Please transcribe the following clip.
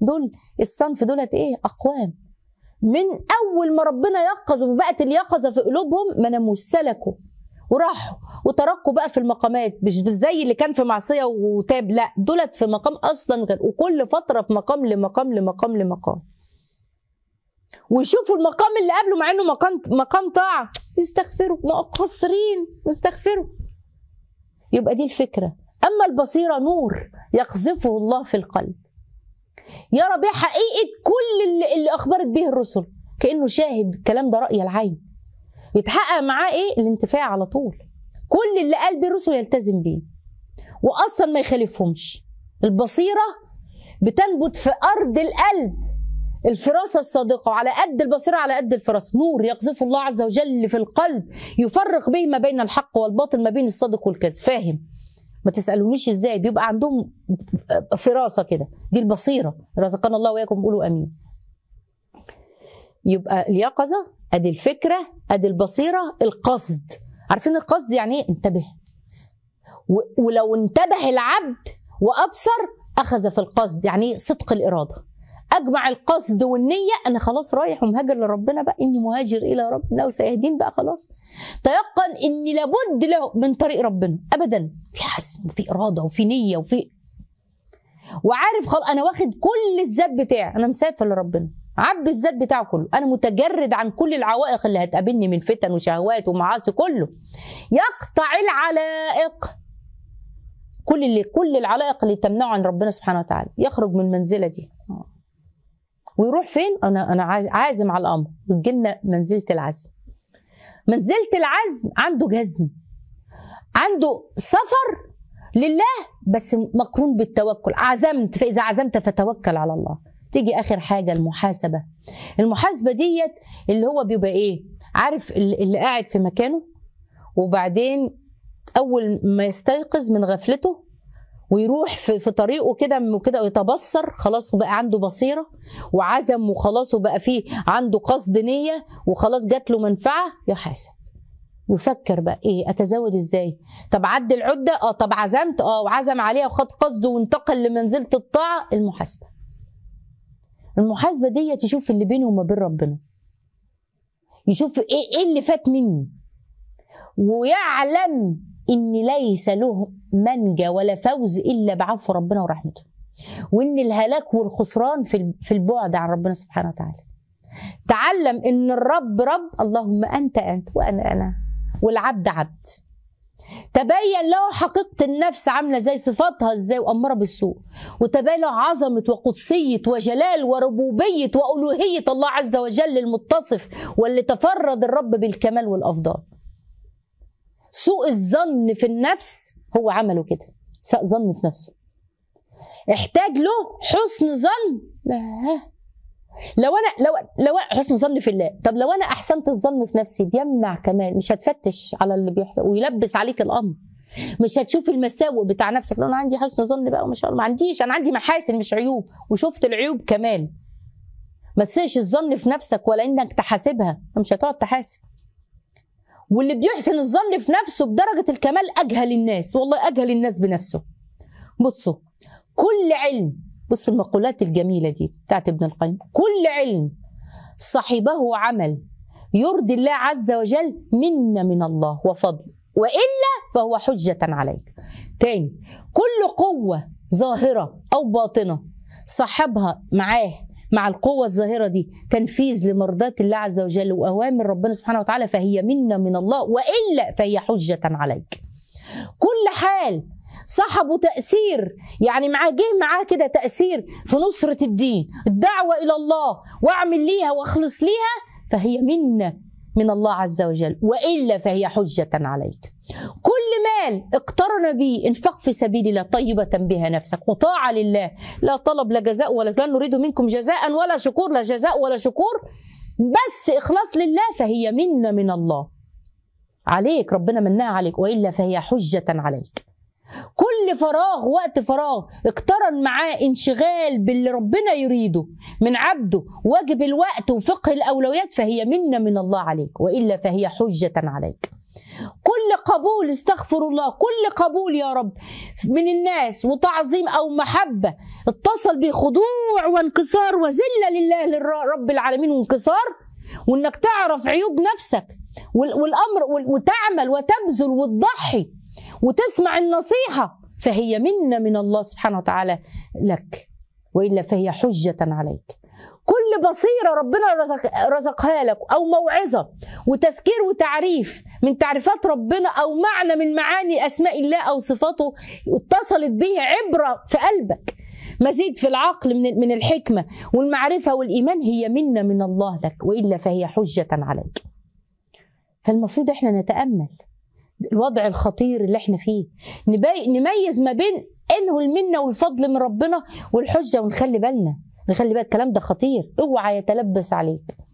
دول الصنف دولت ايه اقوام من اول ما ربنا يقظ وبقت اليقظه في قلوبهم ما ناموش سلكوا وراحوا وتركوا بقى في المقامات مش زي اللي كان في معصيه وتاب لا دولت في مقام اصلا كان وكل فتره في مقام لمقام لمقام لمقام ويشوفوا المقام اللي قبله مع انه مقام مقام طاعه يستغفروا مقصرين يستغفروا يبقى دي الفكره اما البصيره نور يقذفه الله في القلب يرى بيه حقيقه كل اللي, اللي اخبرت به الرسل كانه شاهد الكلام ده راي العين يتحقق معاه ايه الانتفاع على طول كل اللي قال به الرسل يلتزم بيه واصلا ما يخالفهمش البصيره بتنبت في ارض القلب الفراسة الصادقة على قد البصيرة على قد الفراسة نور يقذف الله عز وجل في القلب يفرق به ما بين الحق والباطل ما بين الصادق والكذب فاهم ما تسالونيش ازاي بيبقى عندهم فراسه كده دي البصيره رزقنا الله واياكم قولوا امين يبقى اليقظه ادي الفكره ادي البصيره القصد عارفين القصد يعني ايه انتبه ولو انتبه العبد وابصر اخذ في القصد يعني ايه صدق الاراده اجمع القصد والنيه انا خلاص رايح ومهاجر لربنا بقى اني مهاجر الى ربنا وسيهدين بقى خلاص تيقن اني لابد له من طريق ربنا ابدا في حسم وفي اراده وفي نيه وفي وعارف خلاص انا واخد كل الذات بتاعي انا مسافر لربنا عب الذات بتاعه كله انا متجرد عن كل العوائق اللي هتقابلني من فتن وشهوات ومعاصي كله يقطع العلائق كل اللي كل العلائق اللي تمنعه عن ربنا سبحانه وتعالى يخرج من المنزله دي ويروح فين انا انا عازم على الامر وتجي لنا منزله العزم منزله العزم عنده جزم عنده سفر لله بس مقرون بالتوكل عزمت فاذا عزمت فتوكل على الله تيجي اخر حاجه المحاسبه المحاسبه ديت اللي هو بيبقى ايه عارف اللي قاعد في مكانه وبعدين اول ما يستيقظ من غفلته ويروح في, في طريقه كده وكده ويتبصر خلاص وبقى عنده بصيره وعزم وخلاص وبقى فيه عنده قصد نيه وخلاص جات له منفعه يحاسب يفكر بقى ايه اتزوج ازاي طب عد العده اه طب عزمت اه وعزم عليها وخد قصده وانتقل لمنزله الطاعه المحاسبه المحاسبه دي تشوف اللي بينه وما بين ربنا يشوف ايه ايه اللي فات مني ويعلم ان ليس له منجى ولا فوز الا بعفو ربنا ورحمته وان الهلاك والخسران في في البعد عن ربنا سبحانه وتعالى تعلم ان الرب رب اللهم انت انت وانا انا والعبد عبد تبين له حقيقة النفس عاملة ازاي صفاتها ازاي وأمارة بالسوء وتبين له عظمة وقدسية وجلال وربوبية وألوهية الله عز وجل المتصف واللي تفرد الرب بالكمال والأفضال سوء الظن في النفس هو عمله كده ساء ظن في نفسه احتاج له حسن ظن لا لو انا لو لو حسن ظن في الله طب لو انا احسنت الظن في نفسي بيمنع كمان مش هتفتش على اللي بيحصل ويلبس عليك الامر مش هتشوف المساوئ بتاع نفسك لو انا عندي حسن ظن بقى ومش ما عنديش انا عندي محاسن مش عيوب وشفت العيوب كمان ما تسيش الظن في نفسك ولا انك تحاسبها مش هتقعد تحاسب واللي بيحسن الظن في نفسه بدرجه الكمال اجهل الناس والله اجهل الناس بنفسه بصوا كل علم بص المقولات الجميله دي بتاعت ابن القيم كل علم صاحبه عمل يرضي الله عز وجل منا من الله وفضل والا فهو حجه عليك تاني كل قوه ظاهره او باطنه صاحبها معاه مع القوة الظاهرة دي تنفيذ لمرضات الله عز وجل وأوامر ربنا سبحانه وتعالى فهي منا من الله وإلا فهي حجة عليك كل حال صاحبه تأثير يعني معاه جه معاه كده تأثير في نصرة الدين الدعوة إلى الله واعمل ليها واخلص ليها فهي منا من الله عز وجل وإلا فهي حجة عليك المال اقترن به انفق في سبيل الله طيبة بها نفسك وطاعة لله لا طلب لا جزاء ولا لن نريد منكم جزاء ولا شكور لا جزاء ولا شكور بس إخلاص لله فهي منة من الله عليك ربنا منها عليك وإلا فهي حجة عليك كل فراغ وقت فراغ اقترن معاه انشغال باللي ربنا يريده من عبده واجب الوقت وفقه الأولويات فهي منة من الله عليك وإلا فهي حجة عليك كل قبول استغفر الله كل قبول يا رب من الناس وتعظيم أو محبة اتصل بخضوع وانكسار وذلة لله رب العالمين وانكسار وانك تعرف عيوب نفسك والأمر وتعمل وتبذل وتضحي وتسمع النصيحة فهي منة من الله سبحانه وتعالى لك وإلا فهي حجة عليك كل بصيرة ربنا رزق رزقها لك أو موعظة وتذكير وتعريف من تعريفات ربنا أو معنى من معاني أسماء الله أو صفاته اتصلت به عبرة في قلبك مزيد في العقل من من الحكمة والمعرفة والإيمان هي منة من الله لك وإلا فهي حجة عليك فالمفروض احنا نتأمل الوضع الخطير اللي احنا فيه نميز ما بين انه المنة والفضل من ربنا والحجة ونخلي بالنا خلي بقى الكلام ده خطير اوعى يتلبس عليك